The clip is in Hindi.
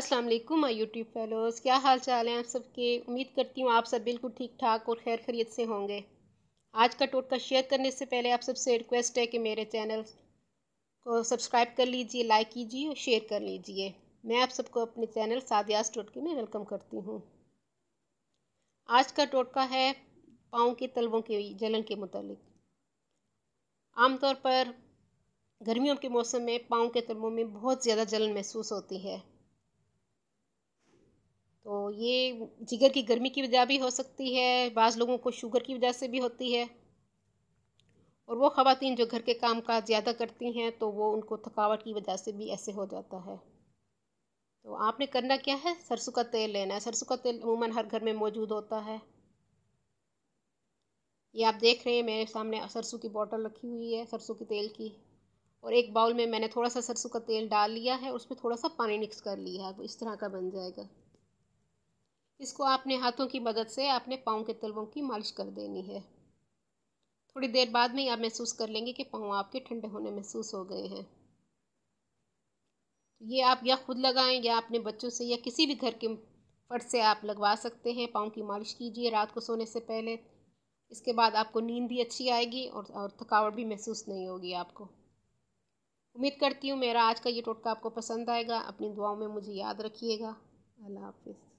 अस्सलाम वालेकुम माय यूट्यूब फैलोज़ क्या हाल चाल हैं आप सबके उम्मीद करती हूँ आप सब बिल्कुल ठीक ठाक और खैर खरीत से होंगे आज का टोटका शेयर करने से पहले आप सबसे रिक्वेस्ट है कि मेरे चैनल को सब्सक्राइब कर लीजिए लाइक कीजिए और शेयर कर लीजिए मैं आप सबको अपने चैनल सादियास टोटके में वेलकम करती हूँ आज का टोटका है पाँव के तलवों के जलन के मतलब आमतौर पर गर्मियों के मौसम में पाँव के तलवों में बहुत ज़्यादा जलन महसूस होती है तो ये जिगर की गर्मी की वजह भी हो सकती है बाज़ लोगों को शुगर की वजह से भी होती है और वो ख़वातीन जो घर के काम काज ज़्यादा करती हैं तो वो उनको थकावट की वजह से भी ऐसे हो जाता है तो आपने करना क्या है सरसों का तेल लेना है सरसों का तेल अमूमा हर घर में मौजूद होता है ये आप देख रहे हैं मेरे सामने सरसों की बोतल रखी हुई है सरसों के तेल की और एक बाउल में मैंने थोड़ा सा सरसों का तेल डाल लिया है उसमें थोड़ा सा पानी मिक्स कर लिया है इस तरह का बन जाएगा इसको आपने हाथों की मदद से अपने पाँव के तलवों की मालिश कर देनी है थोड़ी देर बाद में ही आप महसूस कर लेंगे कि पाँव आपके ठंडे होने महसूस हो गए हैं ये आप या खुद लगाएं या अपने बच्चों से या किसी भी घर के फट से आप लगवा सकते हैं पाँव की मालिश कीजिए रात को सोने से पहले इसके बाद आपको नींद भी अच्छी आएगी और और थकावट भी महसूस नहीं होगी आपको उम्मीद करती हूँ मेरा आज का ये टोटका आपको पसंद आएगा अपनी दुआओं में मुझे याद रखिएगा अल्लाह हाफिज़